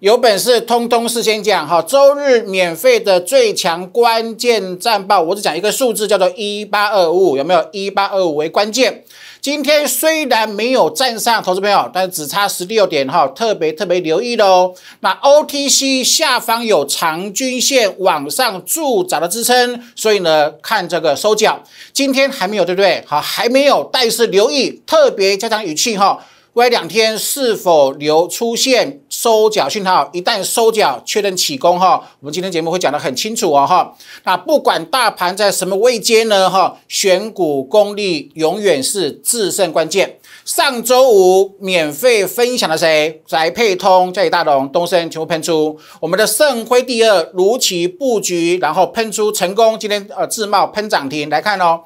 有本事通通事先讲哈，周日免费的最强关键战报，我只讲一个数字，叫做一八二五有没有？一八二五为关键。今天虽然没有站上，投资朋友，但只差十六点哈，特别特别留意的哦。那 OTC 下方有长均线往上驻扎的支撑，所以呢，看这个收脚，今天还没有，对不对？好，还没有，但是留意，特别加强语气哈。未来两天是否留出现收缴讯号？一旦收缴确认起攻哈，我们今天节目会讲得很清楚哦哈。那不管大盘在什么位阶呢哈，选股功力永远是制胜关键。上周五免费分享的谁？宅配通、嘉里、大龙、东升全部喷出。我们的盛辉第二如期布局，然后喷出成功。今天呃自贸喷涨停来看哦。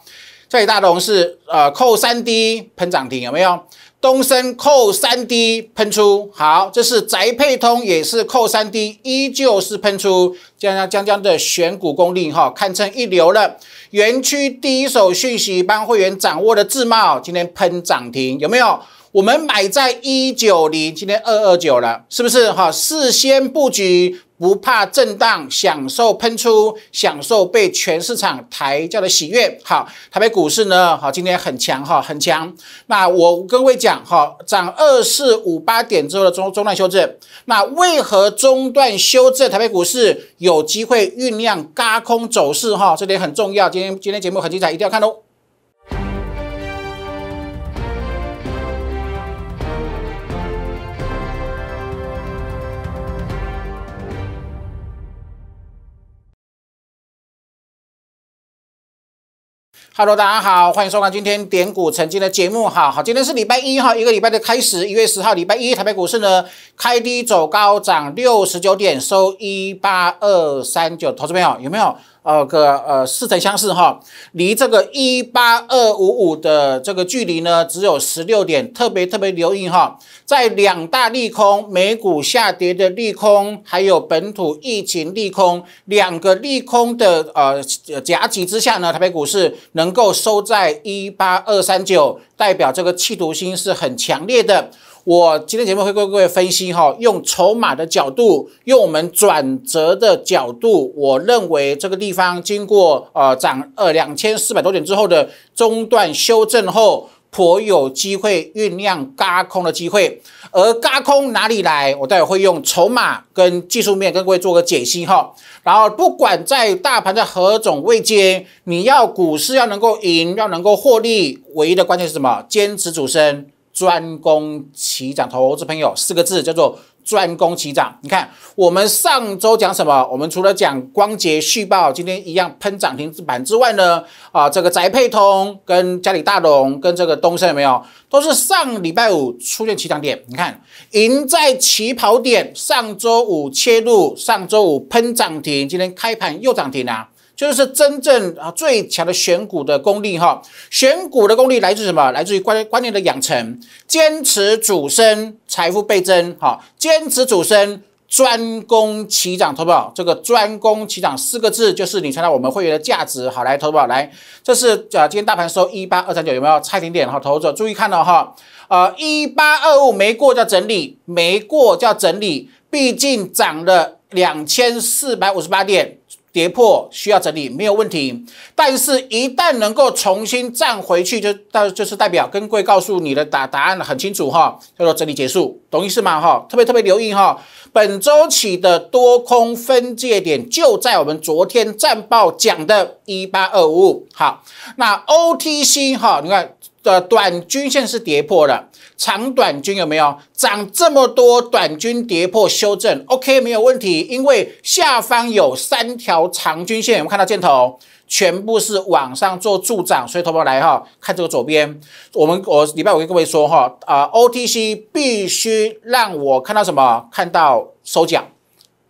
这大龙是呃扣三 D 喷涨停有没有？东升扣三 D 喷出，好，这是宅配通也是扣三 D，依旧是喷出，江江江江的选股功力哈，堪称一流了。园区第一手讯息，帮会员掌握的自贸今天喷涨停有没有？我们买在一九零，今天二二九了，是不是哈？事先布局。不怕震荡，享受喷出，享受被全市场抬轿的喜悦。好，台北股市呢？好，今天很强哈，很强。那我跟各位讲哈，涨二四五八点之后的中中断修正。那为何中断修正？台北股市有机会酝酿高空走势哈？这点很重要。今天今天节目很精彩，一定要看哦。Hello，大家好，欢迎收看今天点股曾经的节目。好好，今天是礼拜一，哈，一个礼拜的开始，一月十号，礼拜一，台北股市呢开低走高，涨六十九点，收一八二三九，投资朋友有没有？哦，个呃似曾相似哈，离这个一八二五五的这个距离呢只有十六点，特别特别留意哈。在两大利空，美股下跌的利空，还有本土疫情利空两个利空的呃夹击之下呢，台北股市能够收在一八二三九，代表这个企图心是很强烈的。我今天节目会跟各位分析哈，用筹码的角度，用我们转折的角度，我认为这个地方经过呃涨呃两千四百多点之后的中段修正后，颇有机会酝酿轧空的机会。而轧空哪里来？我待会会用筹码跟技术面跟各位做个解析哈。然后不管在大盘的何种位阶，你要股市要能够赢，要能够获利，唯一的关键是什么？坚持主升。专攻起涨，投资朋友四个字叫做专攻起涨。你看，我们上周讲什么？我们除了讲光洁续报，今天一样喷涨停板之外呢？啊，这个宅配通跟家里大龙跟这个东升有没有？都是上礼拜五出现起涨点。你看，赢在起跑点，上周五切入，上周五喷涨停，今天开盘又涨停啊！就是真正啊最强的选股的功力哈，选股的功力来自什么？来自于观观念的养成，坚持主升，财富倍增，哈。坚持主升，专攻起涨，投保这个专攻起涨四个字，就是你传到我们会员的价值，好，来投保来，这是啊，今天大盘收一八二三九，有没有差一点点？好，投资者注意看了哈，呃，一八二五没过叫整理，没过叫整理，毕竟涨了两千四百五十八点。跌破需要整理没有问题，但是，一旦能够重新站回去，就代就是代表跟贵告诉你的答答案很清楚哈，叫做整理结束，懂意思吗？哈，特别特别留意哈，本周起的多空分界点就在我们昨天战报讲的一八二五五，好，那 OTC 哈，你看。的短均线是跌破了，长短均有没有涨这么多？短均跌破修正，OK 没有问题，因为下方有三条长均线，我们看到箭头？全部是往上做助涨，所以同胞来哈，看这个左边，我们我礼拜五跟各位说哈，啊 OTC 必须让我看到什么？看到收脚，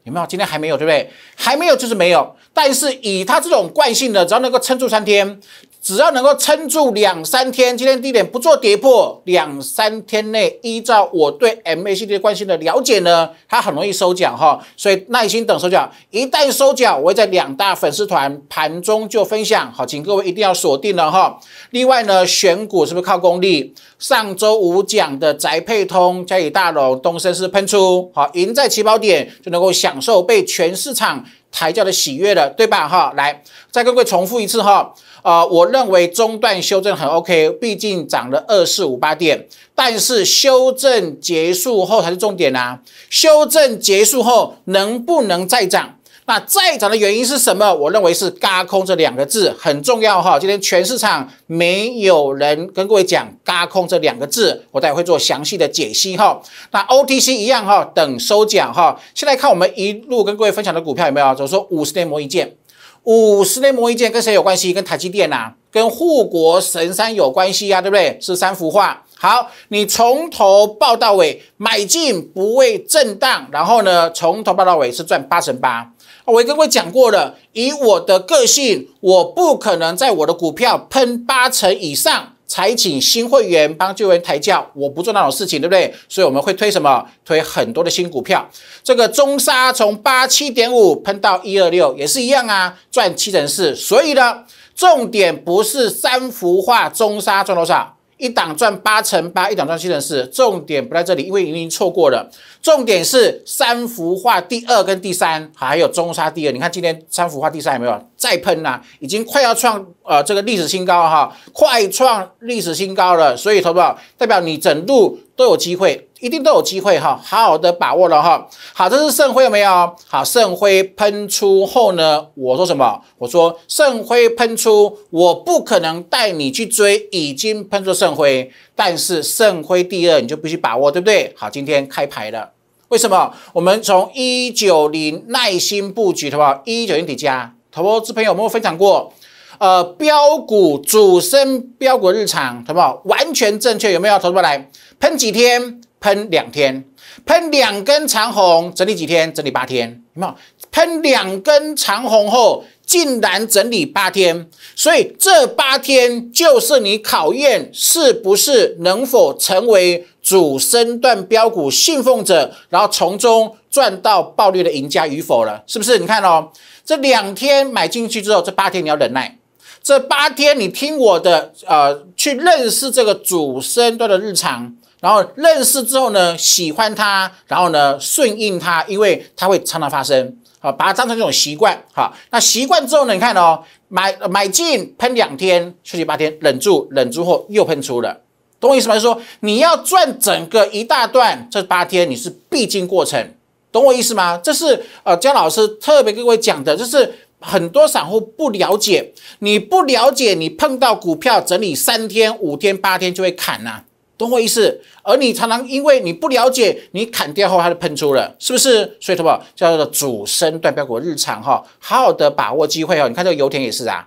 有没有？今天还没有，对不对？还没有就是没有，但是以它这种惯性的，只要能够撑住三天。只要能够撑住两三天，今天低点不做跌破，两三天内依照我对 M A C D 关心的了解呢，它很容易收脚哈，所以耐心等收脚，一旦收脚，我会在两大粉丝团盘中就分享，好，请各位一定要锁定了哈。另外呢，选股是不是靠功力？上周五讲的宅配通、嘉以大龙、东升是喷出，好，赢在起跑点就能够享受被全市场。抬轿的喜悦了，对吧？哈，来，再跟各位重复一次哈，啊，我认为中段修正很 OK，毕竟涨了二四五八点，但是修正结束后才是重点呐，修正结束后能不能再涨？那再涨的原因是什么？我认为是“嘎空”这两个字很重要哈。今天全市场没有人跟各位讲“嘎空”这两个字，我待会会做详细的解析哈。那 OTC 一样哈，等收讲哈。现在看我们一路跟各位分享的股票有没有？就说五十年磨一剑，五十年磨一剑跟谁有关系？跟台积电呐，跟护国神山有关系呀，对不对？是三幅画。好，你从头报到尾买进，不为震荡，然后呢，从头报到尾是赚八成八。我跟各位讲过了，以我的个性，我不可能在我的股票喷八成以上才请新会员帮旧员抬轿，我不做那种事情，对不对？所以我们会推什么？推很多的新股票。这个中沙从八七点五喷到一二六，也是一样啊，赚七成四。所以呢，重点不是三幅画中沙赚多少。一档赚八乘八，一档赚七乘四，重点不在这里，因为已经错过了。重点是三幅画第二跟第三，还有中沙第二。你看今天三幅画第三有没有再喷啊？已经快要创呃这个历史新高哈，快创历史新高了。所以，投保代表你整路都有机会。一定都有机会哈，好好的把握了哈。好，这是圣辉有没有？好，圣辉喷出后呢，我说什么？我说圣辉喷出，我不可能带你去追已经喷出圣辉，但是圣辉第二你就必须把握，对不对？好，今天开牌了，为什么？我们从一九零耐心布局，好不好？一九零底加，投资朋友有没有分享过？呃，标股主升，标股日常，好不好？完全正确，有没有？投资过来喷几天？喷两天，喷两根长红，整理几天，整理八天，有没有？喷两根长红后，竟然整理八天，所以这八天就是你考验是不是能否成为主升段标股信奉者，然后从中赚到暴利的赢家与否了，是不是？你看哦，这两天买进去之后，这八天你要忍耐，这八天你听我的，呃，去认识这个主升段的日常。然后认识之后呢，喜欢它，然后呢顺应它，因为它会常常发生，好，把它当成一种习惯，好，那习惯之后，你看哦，买买进喷两天，休息八天，忍住，忍住后又喷出了，懂我意思吗？说你要赚整个一大段，这八天你是必经过程，懂我意思吗？这是呃姜老师特别各位讲的，就是很多散户不了解，你不了解，你碰到股票整理三天、五天、八天就会砍呢。懂我意思？而你常常因为你不了解，你砍掉后它就喷出了，是不是？所以什么叫做主升段标股日常哈？好好的把握机会哦。你看这个油田也是啊，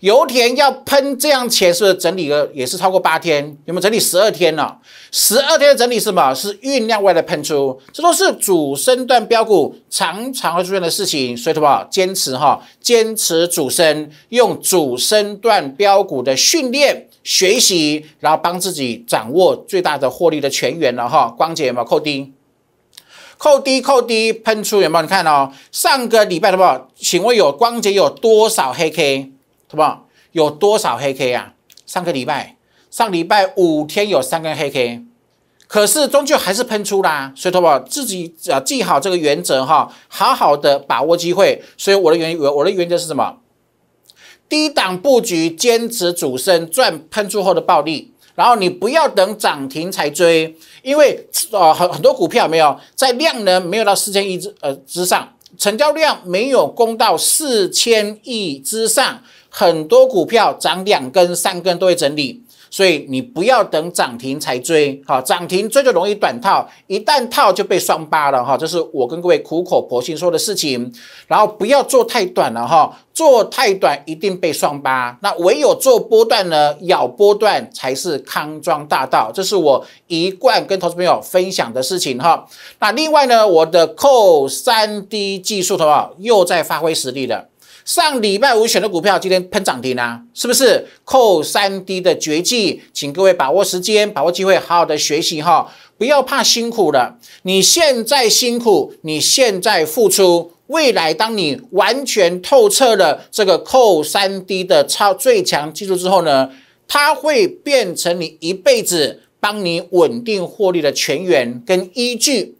油田要喷这样钱是不是整理了也是超过八天？有没有整理十二天了？十二天的整理是什么？是酝酿外来的喷出。这都是主升段标股常常会出现的事情。所以什么坚持哈？坚持主升，用主升段标股的训练。学习，然后帮自己掌握最大的获利的全员了哈。光姐有没有扣低？扣低扣低，喷出有没有？你看哦，上个礼拜的不？请问有光姐有多少黑 K？什么？有多少黑 K 啊？上个礼拜，上礼拜五天有三根黑 K，可是终究还是喷出啦。所以，什么？自己啊，记好这个原则哈，好好的把握机会。所以我的原我的原则是什么？低档布局，坚持主升，赚喷出后的暴利。然后你不要等涨停才追，因为呃很很多股票没有在量能没有到四千亿之呃之上，成交量没有攻到四千亿之上，很多股票涨两根三根都会整理。所以你不要等涨停才追，好涨停追就容易短套，一旦套就被双八了哈，这是我跟各位苦口婆心说的事情。然后不要做太短了哈，做太短一定被双八。那唯有做波段呢，咬波段才是康庄大道，这是我一贯跟投资朋友分享的事情哈。那另外呢，我的扣三 D 技术的话，又在发挥实力了。上礼拜五选的股票，今天喷涨停啦，是不是？扣三 D 的绝技，请各位把握时间，把握机会，好好的学习哈，不要怕辛苦了。你现在辛苦，你现在付出，未来当你完全透彻了这个扣三 D 的超最强技术之后呢，它会变成你一辈子帮你稳定获利的全员跟依据。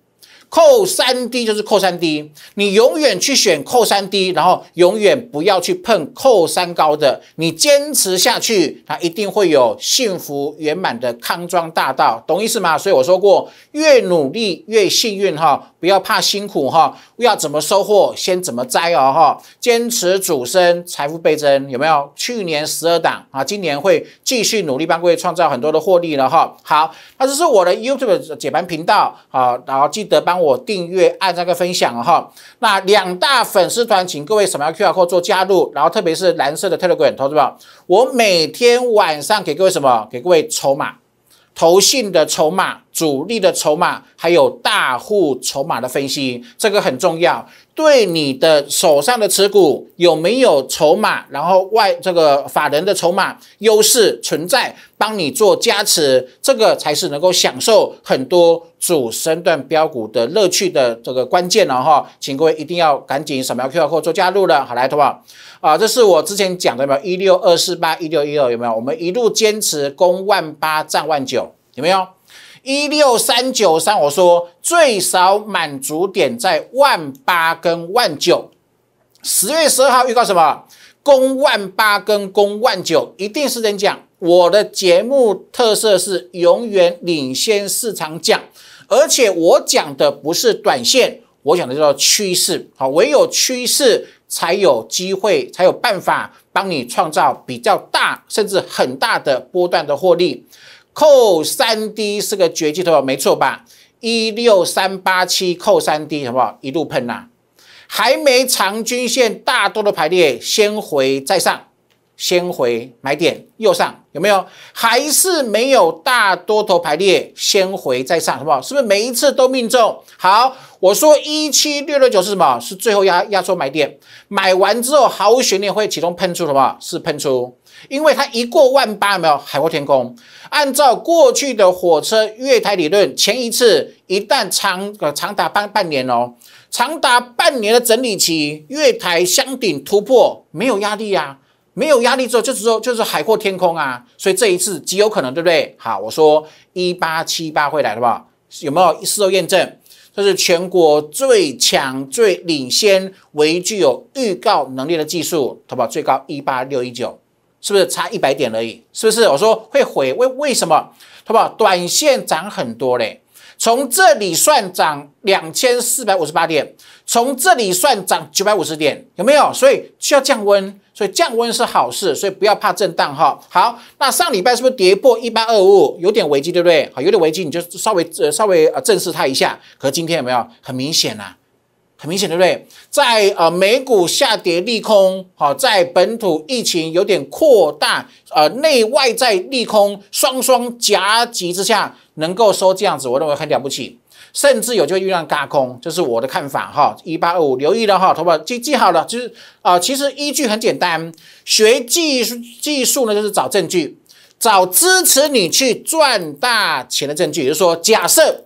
扣三低就是扣三低，你永远去选扣三低，然后永远不要去碰扣三高的，你坚持下去，它一定会有幸福圆满的康庄大道，懂意思吗？所以我说过，越努力越幸运哈，不要怕辛苦哈，要怎么收获先怎么摘哦哈，坚持主升，财富倍增，有没有？去年十二档啊，今年会继续努力帮各位创造很多的获利了哈。好，那这是我的 YouTube 解盘频道啊，然后记得帮。我订阅按那个分享哈，那两大粉丝团，请各位扫描 Q R Code 做加入，然后特别是蓝色的 Telegram 投资宝，我每天晚上给各位什么？给各位筹码、投信的筹码、主力的筹码，还有大户筹码的分析，这个很重要。对你的手上的持股有没有筹码，然后外这个法人的筹码优势存在，帮你做加持，这个才是能够享受很多主升段标股的乐趣的这个关键了哈，请各位一定要赶紧扫描 QR code 做加入了，好来，好不好？啊，这是我之前讲的没有？一六二四八一六一二有没有？我们一路坚持攻万八占万九，有没有？一六三九三，我说最少满足点在万八跟万九。十月十二号预告什么？攻万八跟攻万九，一定是人讲。我的节目特色是永远领先市场讲，而且我讲的不是短线，我讲的叫趋势。好，唯有趋势才有机会，才有办法帮你创造比较大甚至很大的波段的获利。扣三 D 是个绝技，同学没错吧？一六三八七扣三 D 好不好？一路喷呐，还没长均线，大多的排列，先回再上，先回买点又上，有没有？还是没有大多头排列，先回再上，好不好？是不是每一次都命中？好，我说一七六六九是什么？是最后压压缩买点，买完之后毫无悬念会启动喷出，什么？是喷出。因为它一过万八，有没有海阔天空？按照过去的火车月台理论，前一次一旦长呃长达半半年哦，长达半年的整理期，月台箱顶突破没有压力啊，没有压力之后就是说就是海阔天空啊，所以这一次极有可能，对不对？好，我说一八七八会来，好不好？有没有事后验证？这是全国最强、最领先、一具有预告能力的技术，投保最高一八六一九。是不是差一百点而已？是不是我说会回，为为什么？好不好？短线涨很多嘞，从这里算涨两千四百五十八点，从这里算涨九百五十点，有没有？所以需要降温，所以降温是好事，所以不要怕震荡哈。好，那上礼拜是不是跌破一八二五有点危机，对不对？好，有点危机你就稍微呃稍微呃正视它一下。可今天有没有很明显呐。很明显，对不对？在呃美股下跌利空，好，在本土疫情有点扩大，呃内外在利空双双夹击之下，能够收这样子，我认为很了不起。甚至有就会遇酿大空，这是我的看法哈。一八二五，留意了哈，好不记记好了，就是啊，其实依据很简单，学技术技术呢，就是找证据，找支持你去赚大钱的证据。也就是说，假设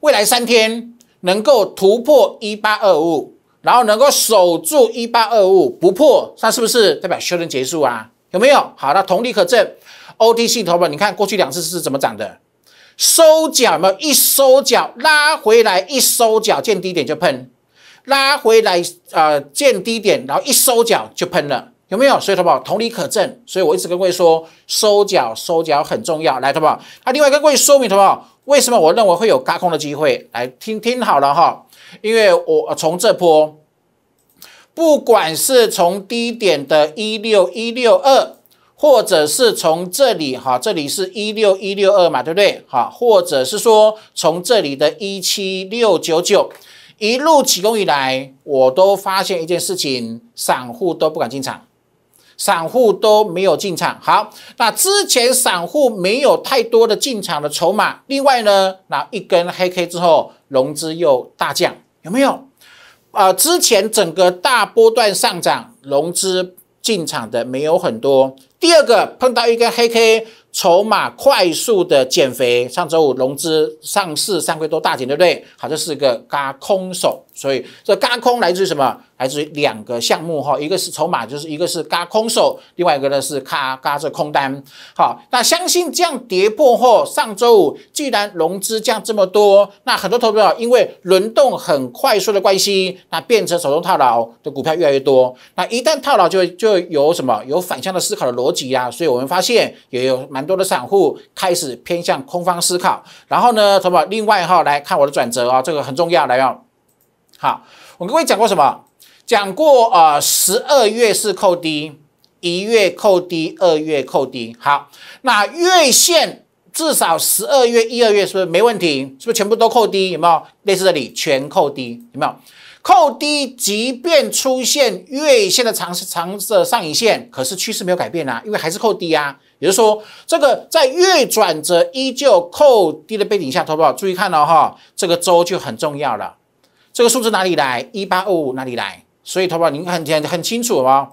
未来三天。能够突破一八二五，然后能够守住一八二五不破，那是不是代表修正结束啊？有没有？好，那同理可证。O T C 同步，你看过去两次是怎么涨的？收脚没有？一收脚拉回来，一收脚见低点就喷，拉回来呃见低点，然后一收脚就喷了，有没有？所以同步同理可证。所以我一直跟各位说，收脚收脚很重要。来，同步。那另外跟各位说明同步。为什么我认为会有高空的机会？来听听好了哈，因为我从这波，不管是从低点的一六一六二，或者是从这里哈，这里是一六一六二嘛，对不对？哈，或者是说从这里的一七六九九一路起攻以来，我都发现一件事情，散户都不敢进场。散户都没有进场，好，那之前散户没有太多的进场的筹码。另外呢，那一根黑 K 之后，融资又大降，有没有？啊，之前整个大波段上涨，融资进场的没有很多。第二个，碰到一根黑 K，筹码快速的减肥。上周五融资上市三月多大减，对不对？好，这是个嘎空手。所以这轧空来自于什么？来自于两个项目哈，一个是筹码，就是一个是轧空手，另外一个呢是轧轧这空单。好，那相信这样跌破后，上周五既然融资降这么多，那很多投资者因为轮动很快速的关系，那变成手中套牢的股票越来越多，那一旦套牢就就有什么有反向的思考的逻辑呀？所以我们发现也有蛮多的散户开始偏向空方思考。然后呢，投宝，另外哈，来看我的转折啊，这个很重要，来要。好，我跟各位讲过什么？讲过啊，十二月是扣低，一月扣低，二月扣低。好，那月线至少十二月、一二月是不是没问题？是不是全部都扣低？有没有类似这里全扣低？有没有扣低？即便出现月线的长长的上影线，可是趋势没有改变啊，因为还是扣低啊。也就是说，这个在月转折依旧扣低的背景下，投保注意看哦、哈，这个周就很重要了。这个数字哪里来？一八二五哪里来？所以，淘宝，你看见很清楚哦。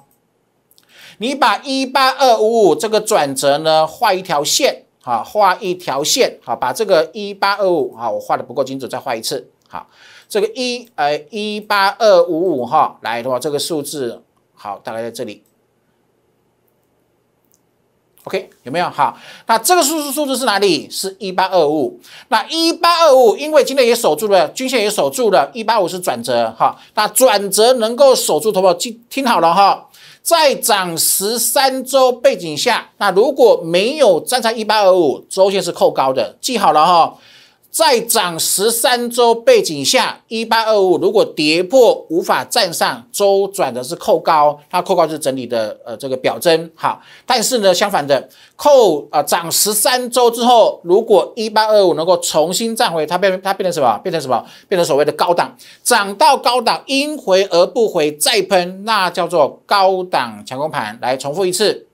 你把一八二五五这个转折呢，画一条线，啊，画一条线，好，把这个一八二五，啊，我画的不够精准，再画一次，好，这个一，呃，一八二五五，哈，来，的话，这个数字，好，大概在这里。OK，有没有？好，那这个数字数字是哪里？是一八二五。那一八二五，因为今天也守住了，均线也守住了一八五是转折，哈。那转折能够守住，投保听听好了哈，在涨十三周背景下，那如果没有站在一八二五，周线是扣高的，记好了哈。在涨十三周背景下，一八二五如果跌破无法站上周转的是扣高，它扣高是整理的呃这个表征。好，但是呢相反的扣啊涨十三周之后，如果一八二五能够重新站回，它变它变成什么？变成什么？变成所谓的高档，涨到高档因回而不回再喷，那叫做高档强攻盘。来重复一次，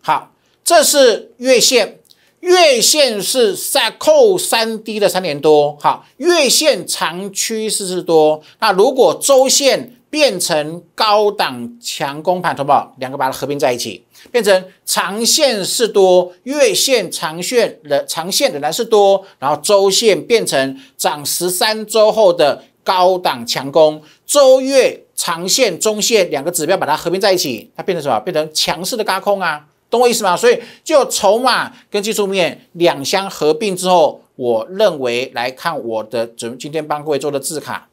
好，这是月线。月线是三扣三低的三年多，好，月线长趋势是多。那如果周线变成高档强攻盘，好不两个把它合并在一起，变成长线是多，月线长线的长线仍然是多，然后周线变成涨十三周后的高档强攻，周月长线中线两个指标把它合并在一起，它变成什么？变成强势的高空啊！懂我意思吗？所以就筹码跟技术面两相合并之后，我认为来看我的准今天帮各位做的字卡，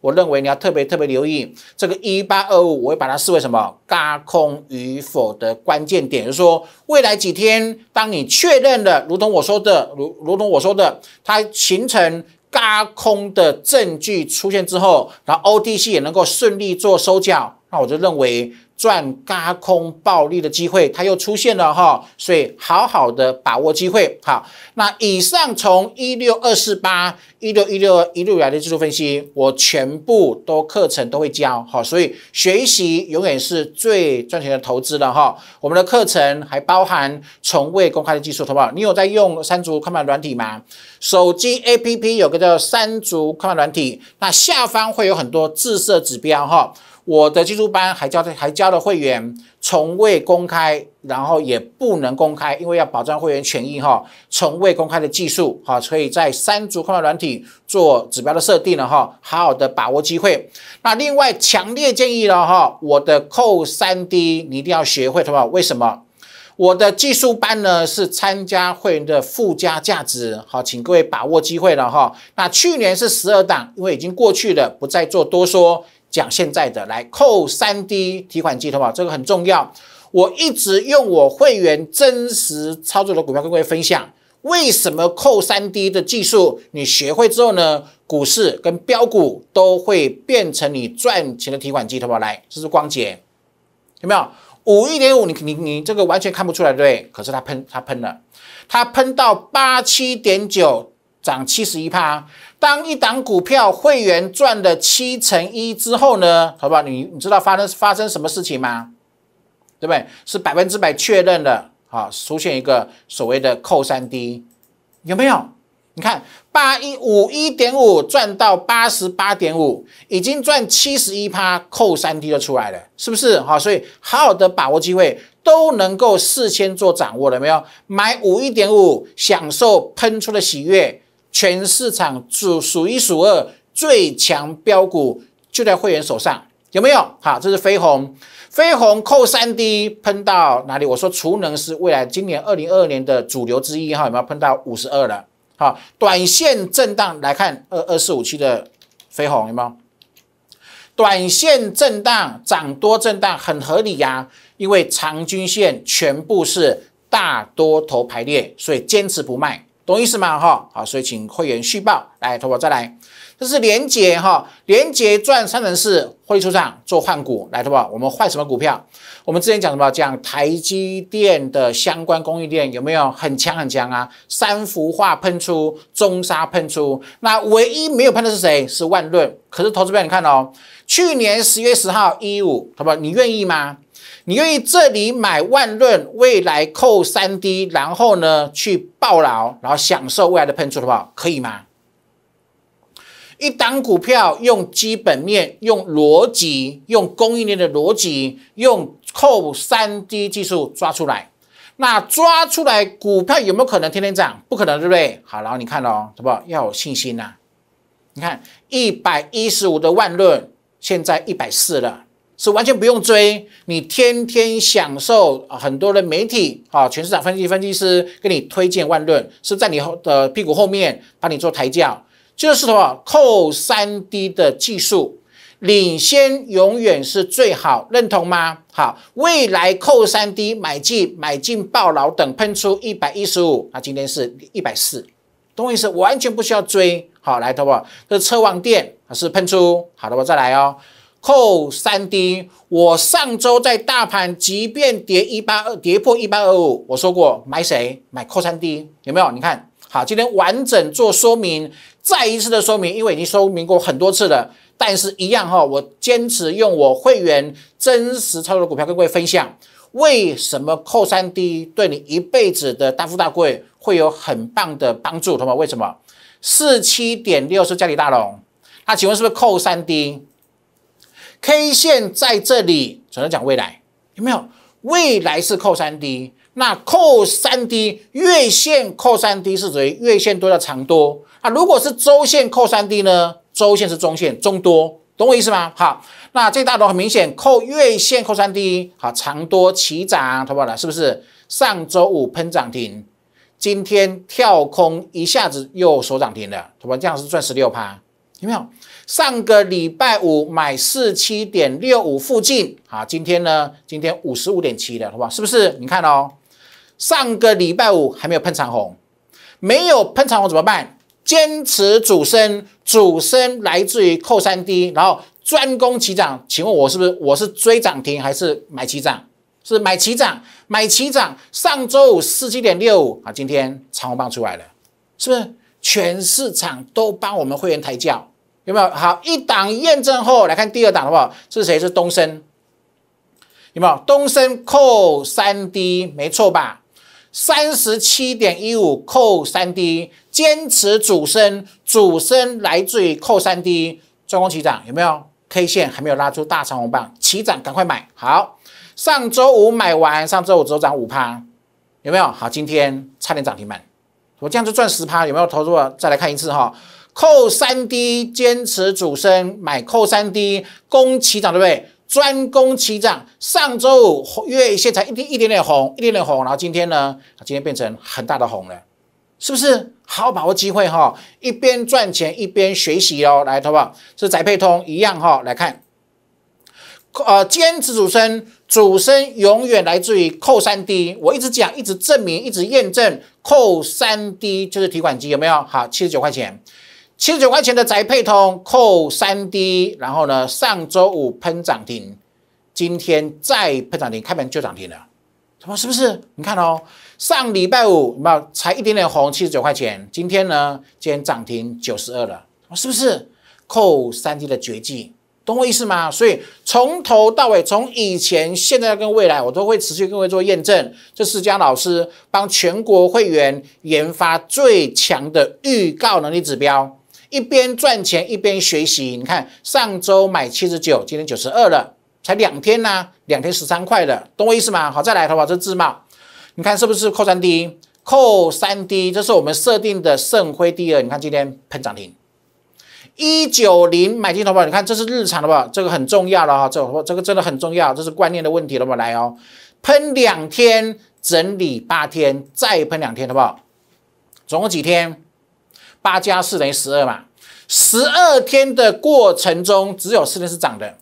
我认为你要特别特别留意这个一八二五，我会把它视为什么嘎空与否的关键点。就是说，未来几天，当你确认了，如同我说的，如如同我说的，它形成嘎空的证据出现之后，然后 O D C 也能够顺利做收缴，那我就认为。赚轧空暴利的机会，它又出现了哈，所以好好的把握机会。好，那以上从一六二四八一六一六一路来的技术分析，我全部都课程都会教哈，所以学习永远是最赚钱的投资了哈。我们的课程还包含从未公开的技术，好不好？你有在用三足看盘软体吗？手机 A P P 有个叫三足看盘软体，那下方会有很多自设指标哈。我的技术班还教的还教了会员，从未公开，然后也不能公开，因为要保障会员权益哈，从未公开的技术哈，可以在三足宽的软体做指标的设定了哈，好好的把握机会。那另外强烈建议了哈，我的扣三 D 你一定要学会，好不好？为什么？我的技术班呢是参加会员的附加价值，好，请各位把握机会了哈。那去年是十二档，因为已经过去了，不再做多说。讲现在的来扣三 D 提款机，好不好？这个很重要。我一直用我会员真实操作的股票跟各位分享，为什么扣三 D 的技术你学会之后呢？股市跟标股都会变成你赚钱的提款机，好不好？来，这是光洁，有没有五一点五？你你你这个完全看不出来，对不对？可是它喷，它喷了，它喷到八七点九，涨七十一帕。当一档股票会员赚了七乘一之后呢，好不好？你你知道发生发生什么事情吗？对不对？是百分之百确认了，好，出现一个所谓的扣三 D，有没有？你看八一五一点五赚到八十八点五，已经赚七十一趴，扣三 D 就出来了，是不是？好，所以好好的把握机会，都能够事先做掌握了没有？买五一点五，享受喷出的喜悦。全市场数数一数二最强标股就在会员手上，有没有？好，这是飞鸿，飞鸿扣三 D 喷到哪里？我说储能是未来今年二零二二年的主流之一，哈，有没有喷到五十二了？好，短线震荡来看二二四五七的飞鸿有没有？短线震荡涨多震荡很合理呀，因为长均线全部是大多头排列，所以坚持不卖。懂意思吗？哈，好，所以请会员续报来，投保再来。这是联结哈，联结赚三成四，会出组做换股来投保。我们换什么股票？我们之前讲什么？讲台积电的相关供应链有没有很强很强啊？三氟化喷出，中沙喷出，那唯一没有喷的是谁？是万润。可是投资票，你看哦，去年十月十号一五，投保你愿意吗？你愿意这里买万润未来扣三 D，然后呢去爆牢，然后享受未来的喷出，好不好？可以吗？一档股票用基本面，用逻辑，用供应链的逻辑，用扣三 D 技术抓出来。那抓出来股票有没有可能天天涨？不可能，对不对？好，然后你看哦，好不好？要有信心呐！你看一百一十五的万润，现在一百四了。是完全不用追，你天天享受很多的媒体啊，全市场分析分析师给你推荐万论，是在你后的屁股后面帮你做抬轿，就是什么扣三 D 的技术领先永远是最好，认同吗？好，未来扣三 D 买进买进爆老等喷出一百一十五，那今天是一百四，懂我意思？完全不需要追，好，来，好不好？这车王电还是喷出？好的我再来哦。扣三 D，我上周在大盘即便跌一八二，跌破一八二五，我说过买谁买扣三 D，有没有？你看好？今天完整做说明，再一次的说明，因为已经说明过很多次了。但是，一样哈，我坚持用我会员真实操作的股票跟各位分享，为什么扣三 D 对你一辈子的大富大贵会有很棒的帮助？同学们，为什么？四七点六是家里大龙，那请问是不是扣三 D？K 线在这里只能讲未来有没有？未来是扣三 D，那扣三 D 月线扣三 D 是属于月线多的长多。啊。如果是周线扣三 D 呢？周线是中线中多，懂我意思吗？好，那这大楼很明显扣月线扣三 D，好长多齐涨，投保了是不是上周五喷涨停，今天跳空一下子又收涨停了，投保这样是赚十六趴，有没有？上个礼拜五买四七点六五附近啊，今天呢，今天五十五点七了，好不好？是不是？你看哦，上个礼拜五还没有喷长红，没有喷长红怎么办？坚持主升，主升来自于扣三低，然后专攻起涨。请问我是不是？我是追涨停还是买起涨？是买起涨，买起涨。上周五四七点六五啊，今天长红棒出来了，是不是？全市场都帮我们会员抬轿。有没有好一档验证后来看第二档好不好？是谁？是东升，有没有？东升扣三 D，没错吧？三十七点一五扣三 D，坚持主升，主升来自于扣三 D，中攻起涨，有没有？K 线还没有拉出大长红棒，起涨赶快买。好，上周五买完，上周五只涨五趴，有没有？好，今天差点涨停板，我这样就赚十趴，有没有？投入再来看一次哈。扣三 D，坚持主升，买扣三 D，攻起涨，对不对？专攻起涨，上周五月线才一点一点点红，一点点红，然后今天呢，今天变成很大的红了，是不是？好好把握机会哈，一边赚钱一边学习哦，来投保是宅配通一样哈，来看，呃，坚持主升，主升永远来自于扣三 D，我一直讲，一直证明，一直验证，扣三 D 就是提款机，有没有？好，七十九块钱。七十九块钱的宅配通扣三 D，然后呢，上周五喷涨停，今天再喷涨停，开门就涨停了。他说是不是？你看哦，上礼拜五嘛，才一点点红七十九块钱，今天呢，今天涨停九十二了。我说是不是？扣三 D 的绝技，懂我意思吗？所以从头到尾，从以前、现在跟未来，我都会持续跟各位做验证。这是江老师帮全国会员研发最强的预告能力指标。一边赚钱一边学习，你看上周买七十九，今天九十二了，才两天呢，两天十三块了，懂我意思吗？好，再来，好不好？这是自贸，你看是不是扣三低？扣三低，这是我们设定的圣辉第二。你看今天喷涨停，一九零买进，好不你看这是日常的吧？这个很重要了哈，这这个真的很重要，这是观念的问题了吧？来哦，喷两天，整理八天，再喷两天，好不好？总共几天？八加四等于十二嘛？十二天的过程中，只有四天是涨的。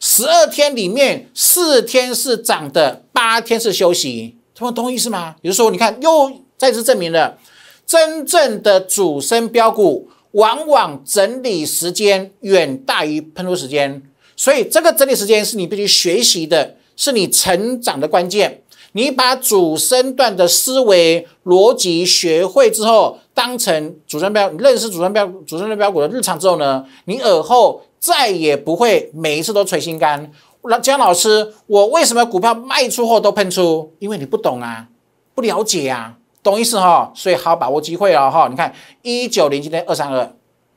十二天里面，四天是涨的，八天是休息。同我意思吗？比如说，你看，又再次证明了，真正的主升标股，往往整理时间远大于喷出时间。所以，这个整理时间是你必须学习的，是你成长的关键。你把主升段的思维逻辑学会之后。当成主升标，认识主升标、主升的标的日常之后呢，你耳后再也不会每一次都垂心肝。老姜老师，我为什么股票卖出后都喷出？因为你不懂啊，不了解啊，懂意思哈？所以好好把握机会哦哈！你看一九零今天二三二，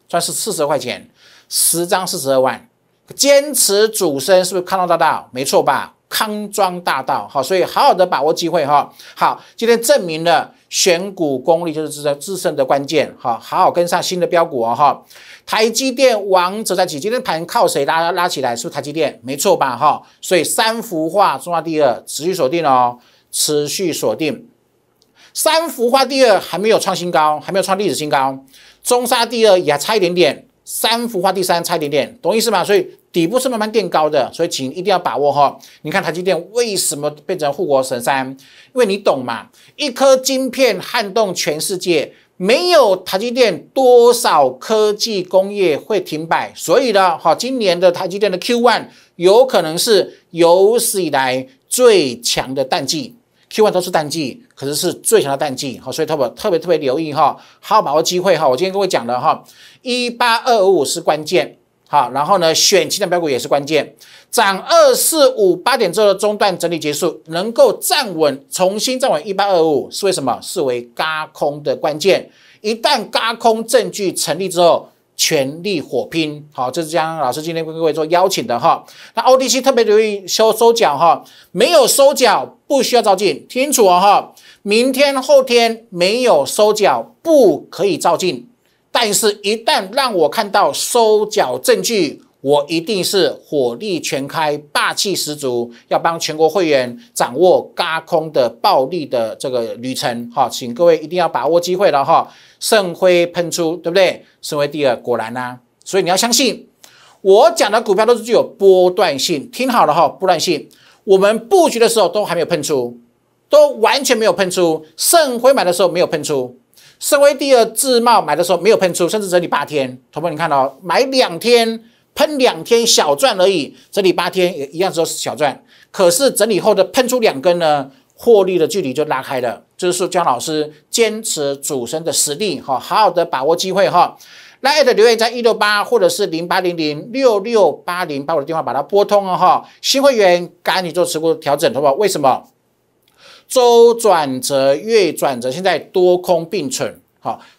赚是四十块钱，十张四十二万，坚持主升是不是看到大道？没错吧？康庄大道，好，所以好好的把握机会哈。好，今天证明了选股功力就是自自身的关键哈。好好跟上新的标股哦哈。台积电王者在起，今天盘靠谁拉拉起来？是台积电，没错吧哈。所以三幅画中沙第二持续锁定哦，持续锁定。三幅画第二还没有创新高，还没有创历史新高，中沙第二也差一点点。三幅画第三差一点点，懂意思吗？所以底部是慢慢垫高的，所以请一定要把握哈。你看台积电为什么变成护国神山？因为你懂嘛，一颗晶片撼动全世界，没有台积电多少科技工业会停摆。所以呢，哈，今年的台积电的 Q1 有可能是有史以来最强的淡季。Q1 都是淡季，可是是最强的淡季，好，所以他们特别特别留意哈，好好把握机会哈。我今天各位讲的哈，一八二五是关键，好，然后呢，选期的标股也是关键，涨二四五八点之后的中段整理结束，能够站稳，重新站稳一八二五是为什么？是为轧空的关键，一旦轧空证据成立之后。全力火拼，好，这是江老师今天跟各位做邀请的哈。那 ODC 特别留意收收脚哈，没有收脚不需要照进，听清楚哦哈。明天后天没有收脚不可以照进，但是一旦让我看到收脚证据。我一定是火力全开，霸气十足，要帮全国会员掌握嘎空的暴利的这个旅程。哈，请各位一定要把握机会了哈！盛辉喷出，对不对？圣辉第二果然呐，所以你要相信，我讲的股票都是具有波段性。听好了哈，波段性，我们布局的时候都还没有喷出，都完全没有喷出。盛辉买的时候没有喷出，盛辉第二自贸买的时候没有喷出，甚至整理八天，同胞你看到买两天。喷两天小赚而已，整理八天也一样是小赚。可是整理后的喷出两根呢，获利的距离就拉开了。就是说，姜老师坚持主升的实力哈，好好的把握机会哈。那的留言在一六八或者是零八零零六六八零我的电话把它拨通了哈。新会员赶紧做持股调整，好不好？为什么周转折、月转折，现在多空并存。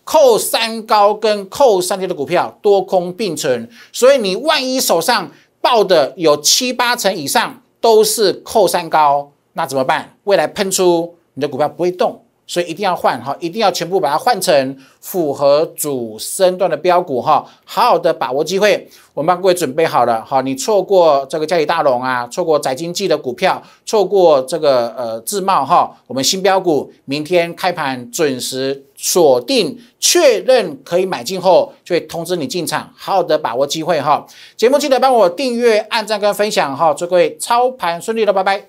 扣三高跟扣三低的股票多空并存，所以你万一手上爆的有七八成以上都是扣三高，那怎么办？未来喷出你的股票不会动。所以一定要换哈，一定要全部把它换成符合主升段的标股哈，好好的把握机会。我们帮各位准备好了哈，你错过这个嘉里大龙啊，错过宅经济的股票，错过这个呃自贸哈，我们新标股明天开盘准时锁定确认可以买进后，就会通知你进场，好好的把握机会哈。节目记得帮我订阅、按赞跟分享哈，祝各位操盘顺利的，拜拜。